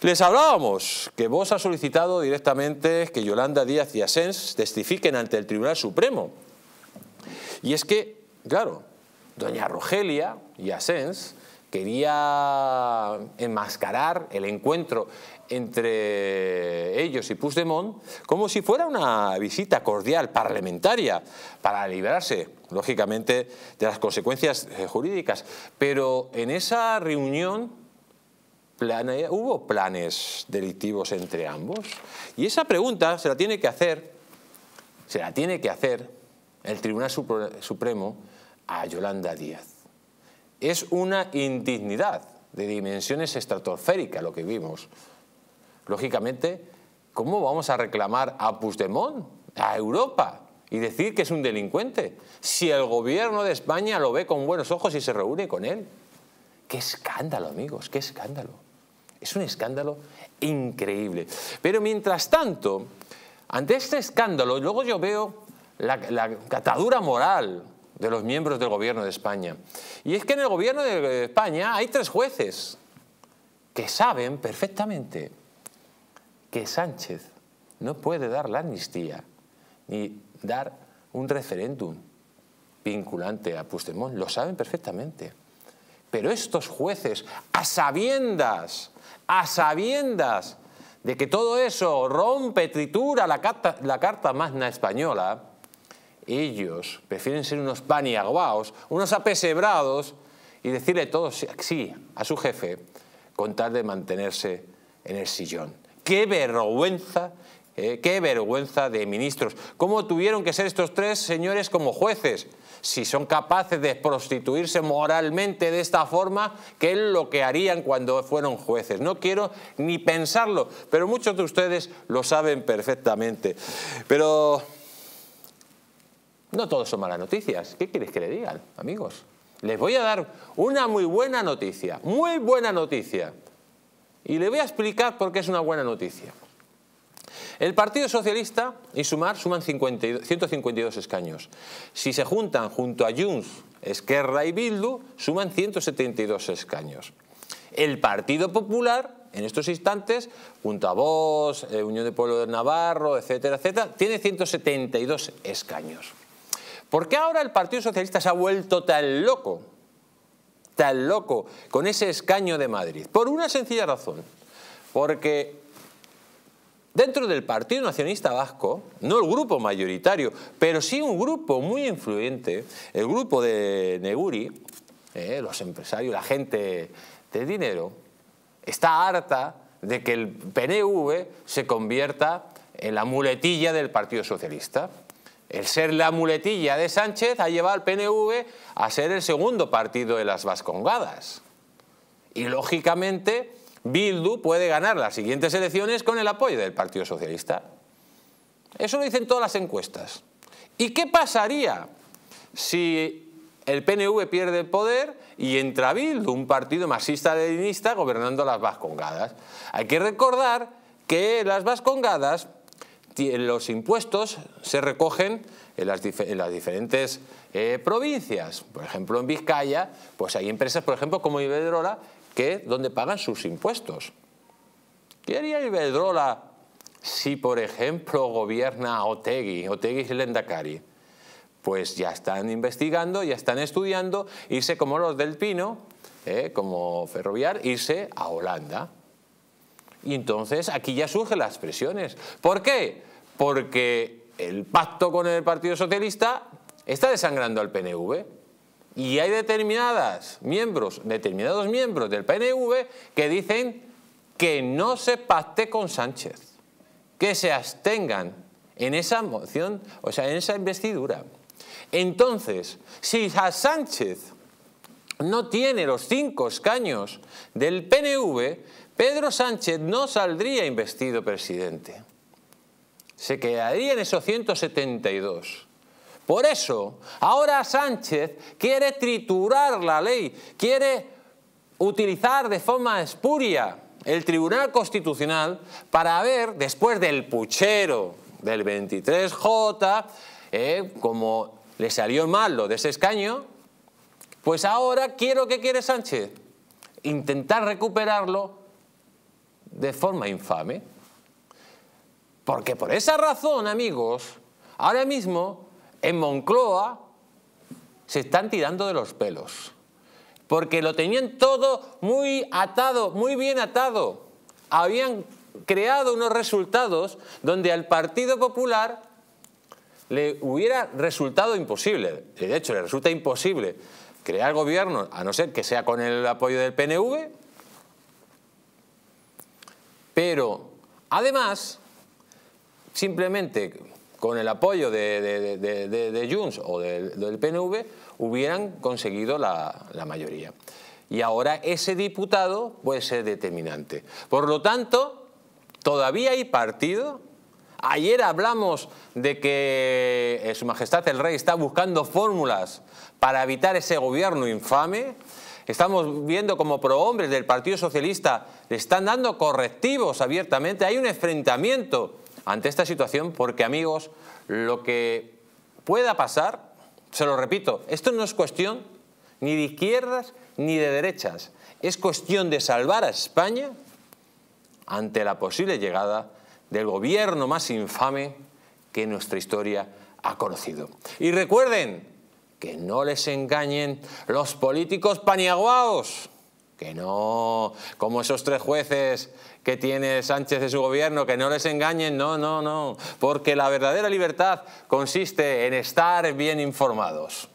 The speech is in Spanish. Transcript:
Les hablábamos que vos ha solicitado directamente que Yolanda Díaz y Asens testifiquen ante el Tribunal Supremo. Y es que, claro, doña Rogelia y Asens quería enmascarar el encuentro entre ellos y Puigdemont como si fuera una visita cordial parlamentaria para librarse, lógicamente, de las consecuencias eh, jurídicas. Pero en esa reunión eh, ¿hubo planes delictivos entre ambos? Y esa pregunta se la tiene que hacer, se la tiene que hacer el Tribunal Supremo a Yolanda Díaz. Es una indignidad de dimensiones estratosféricas lo que vimos. Lógicamente, ¿cómo vamos a reclamar a Puigdemont, a Europa, y decir que es un delincuente? Si el gobierno de España lo ve con buenos ojos y se reúne con él. ¡Qué escándalo, amigos! ¡Qué escándalo! Es un escándalo increíble. Pero mientras tanto, ante este escándalo, luego yo veo la, catadura moral de los miembros del gobierno de España. Y es que en el gobierno de España hay tres jueces que saben perfectamente que Sánchez no puede dar la amnistía ni dar un referéndum vinculante a Puigdemont. Lo saben perfectamente. Pero estos jueces, a sabiendas a sabiendas de que todo eso rompe, tritura la carta, magna española, ellos prefieren ser unos paniaguaos, unos apesebrados y decirle todo sí a su jefe con tal de mantenerse en el sillón. ¡Qué vergüenza eh, qué vergüenza de ministros. ¿Cómo tuvieron que ser estos tres señores como jueces? Si son capaces de prostituirse moralmente de esta forma, ¿qué es lo que harían cuando fueron jueces? No quiero ni pensarlo, pero muchos de ustedes lo saben perfectamente. Pero no todos son malas noticias. ¿Qué quieres que le digan, amigos? Les voy a dar una muy buena noticia, muy buena noticia. Y le voy a explicar por qué es una buena noticia. El Partido Socialista y Sumar suman 152 escaños. Si se juntan junto a Junts, Esquerra y Bildu, suman 172 escaños. El Partido Popular, en estos instantes, junto a Vox, eh, Unión de Pueblo de Navarro, etcétera, etcétera, tiene 172 escaños. ¿Por qué ahora el Partido Socialista se ha vuelto tan loco? Tan loco con ese escaño de Madrid. Por una sencilla razón. Porque Dentro del Partido Nacionalista Vasco, no el grupo mayoritario, pero sí un grupo muy influyente, el grupo de Neguri, eh, los empresarios, la gente de dinero, está harta de que el PNV se convierta en la muletilla del Partido Socialista. El ser la muletilla de Sánchez ha llevado al PNV a ser el segundo partido de las Vascongadas. Y lógicamente Bildu puede ganar las siguientes elecciones con el apoyo del Partido Socialista. Eso lo dicen todas las encuestas. ¿Y qué pasaría si el PNV pierde el poder y entra Bildu, un partido marxista-leninista gobernando las Vascongadas? Hay que recordar que las Vascongadas, los impuestos se recogen en las, diferentes eh, provincias. Por ejemplo, en Vizcaya, pues hay empresas, por ejemplo, como Iberdrola, que donde pagan sus impuestos. ¿Qué haría Iberdrola si, por ejemplo, gobierna Otegui, Otegui y Lendakari? Pues ya están investigando, ya están estudiando, irse como los del Pino, ¿eh? como Ferroviar, irse a Holanda. Y entonces aquí ya surgen las presiones. ¿Por qué? Porque el pacto con el Partido Socialista está desangrando al PNV. Y hay determinadas miembros, determinados miembros del PNV que dicen que no se pacte con Sánchez, que se abstengan en esa moción, o sea, en esa investidura. Entonces, si Sánchez no tiene los cinco escaños del PNV, Pedro Sánchez no saldría investido presidente. Se quedaría en esos 172. Por eso, ahora Sánchez quiere triturar la ley, quiere utilizar de forma espuria el Tribunal Constitucional para ver, después del puchero del 23J, eh, como le salió mal lo de ese escaño, pues ahora quiero que quiere Sánchez intentar recuperarlo de forma infame. Porque por esa razón, amigos, ahora mismo en Moncloa se están tirando de los pelos, porque lo tenían todo muy atado, muy bien atado. Habían creado unos resultados donde al Partido Popular le hubiera resultado imposible, de hecho le resulta imposible crear gobierno, a no ser que sea con el apoyo del PNV, pero además simplemente con el apoyo de, de, Junts o del, del, PNV, hubieran conseguido la, mayoría. Y ahora ese diputado puede ser determinante. Por lo tanto, todavía hay partido Ayer hablamos de que eh, Su Majestad el Rey está buscando fórmulas para evitar ese gobierno infame. Estamos viendo como prohombres del Partido Socialista le están dando correctivos abiertamente. Hay un enfrentamiento ante esta situación porque, amigos, lo que pueda pasar, se lo repito, esto no es cuestión ni de izquierdas ni de derechas, es cuestión de salvar a España ante la posible llegada del gobierno más infame que nuestra historia ha conocido. Y recuerden que no les engañen los políticos paniaguados que no, como esos tres jueces que tiene Sánchez de su gobierno, que no les engañen, no, no, no, porque la verdadera libertad consiste en estar bien informados.